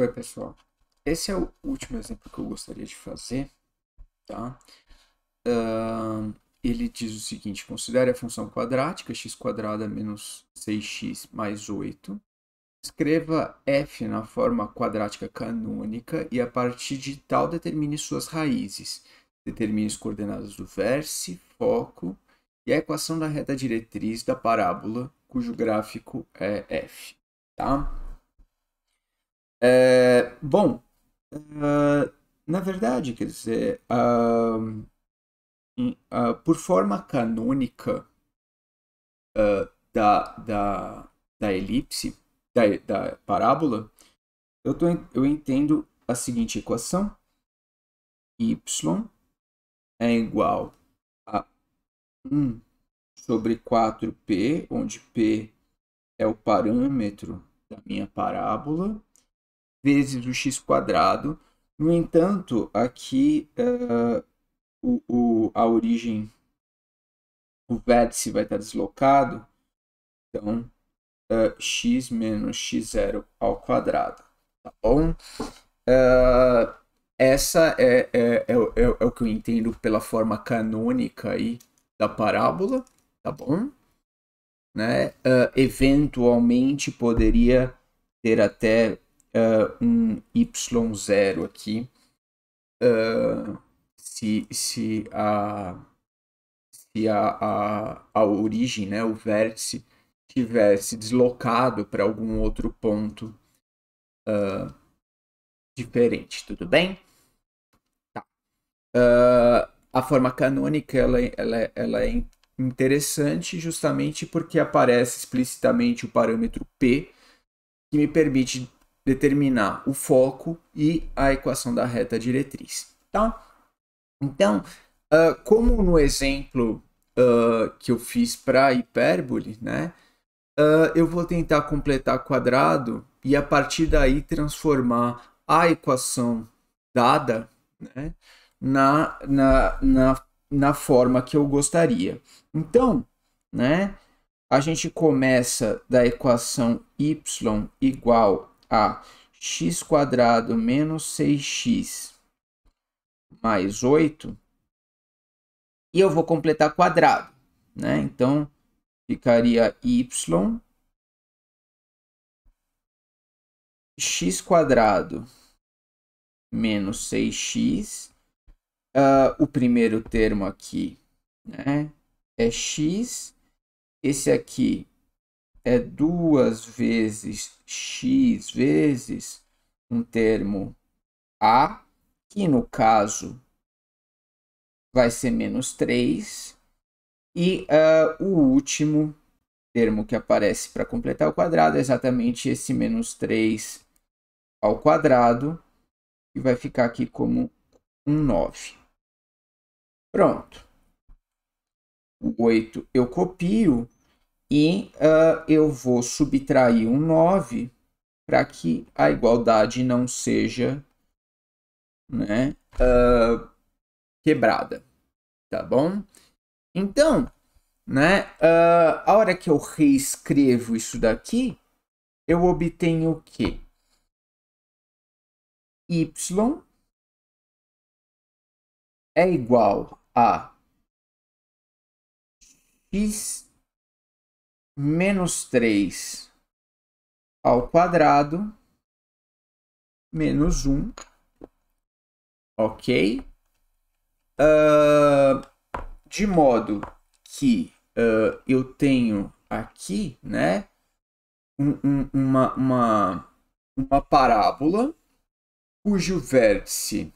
Oi, pessoal. Esse é o último exemplo que eu gostaria de fazer, tá? Uh, ele diz o seguinte, considere a função quadrática, x quadrada menos 6x mais 8. Escreva f na forma quadrática canônica e a partir de tal determine suas raízes. Determine as coordenadas do vértice, foco e a equação da reta diretriz da parábola, cujo gráfico é f, tá? É, bom, uh, na verdade, quer dizer, uh, uh, por forma canônica é, da, da, da elipse, da, da parábola, eu, tô, eu entendo a seguinte equação: y é igual a 1 sobre 4p, onde p é o parâmetro da minha parábola vezes o x quadrado. No entanto, aqui uh, o, o, a origem, o vértice vai estar deslocado, então uh, x menos x0 ao quadrado, tá bom? Uh, essa é, é, é, é, o que eu entendo pela forma canônica aí da parábola, tá bom? Né? Uh, eventualmente poderia ter até uh, um Y0 aqui, uh, se, se, a, se a, a, a origem, né, o vértice, tivesse deslocado para algum outro ponto uh, diferente, tudo bem? Tá. Uh, a forma canônica ela, ela, ela é interessante justamente porque aparece explicitamente o parâmetro P, que me permite determinar o foco e a equação da reta diretriz, tá? Então, uh, como no exemplo uh, que eu fiz para hipérbole, né? Uh, eu vou tentar completar quadrado e a partir daí transformar a equação dada né, na, na, na, na forma que eu gostaria. Então, né, a gente começa da equação y igual a x menos 6x mais 8 e eu vou completar quadrado, né? Então ficaria y x menos 6x. Uh, ah, o primeiro termo aqui né, é x, esse aqui é duas vezes x vezes um termo a, que no caso vai ser menos 3, e uh, o último termo que aparece para completar o quadrado é exatamente esse menos 3 ao quadrado, que vai ficar aqui como um 9. Pronto. O 8 eu copio e uh, eu vou subtrair um 9 para que a igualdade não seja né, uh, quebrada, tá bom? Então, né, uh, a hora que eu reescrevo isso daqui, eu obtenho o quê? Y é igual a x menos 3 ao quadrado menos 1, ok? Uh, de modo que uh, eu tenho aqui, né, um, um, uma, uma, uma parábola cujo vértice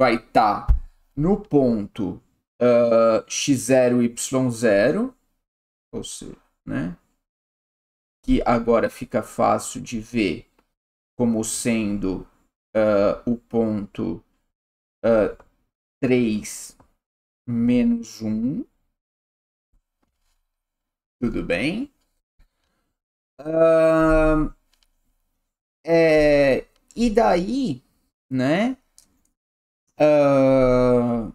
vai estar tá no ponto uh, x0, y0, ou seja, né, que agora fica fácil de ver como sendo uh, o ponto uh, ah, 3 menos 1. Tudo bem? Uh, é, e daí, né? Uh,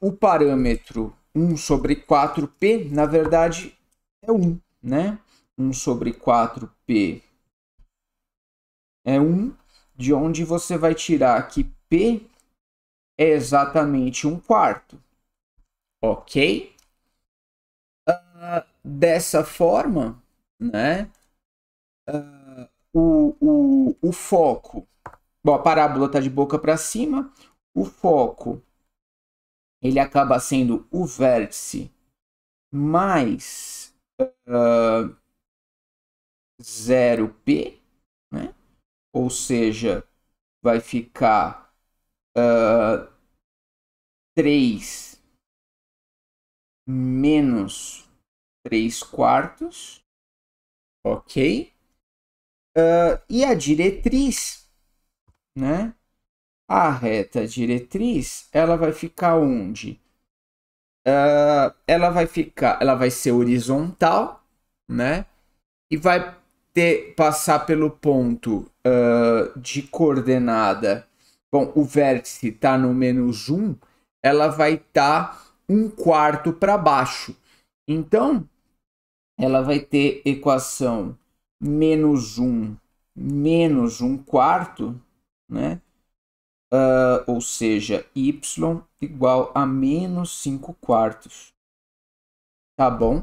o parâmetro 1 sobre 4p, na verdade, é 1, né? 1 sobre 4p é 1, de onde você vai tirar que p é exatamente 1 quarto. Ok? Uh, dessa forma, né, uh, o, o, o foco... Bom, a parábola está de boca para cima. O foco ele acaba sendo o vértice mais... Uh, 0P, né? ou seja, vai ficar uh, ah, 3 menos 3 quartos, ok? Uh, e a diretriz, né? A reta diretriz, ela vai ficar onde? Uh, ela vai ficar, ela vai ser horizontal, né? E vai ter, passar pelo ponto uh, de coordenada, bom, o vértice está no menos 1, ela vai estar tá um quarto para baixo. Então, ela vai ter equação menos 1 menos 1 quarto, né? Uh, ou seja, y igual a menos 5 quartos. Tá bom?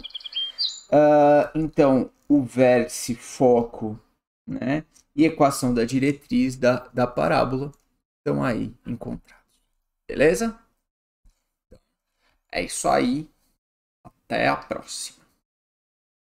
Uh, então, o vértice foco né, e equação da diretriz da, da parábola estão aí encontrados. Beleza? Então, é isso aí. Até a próxima.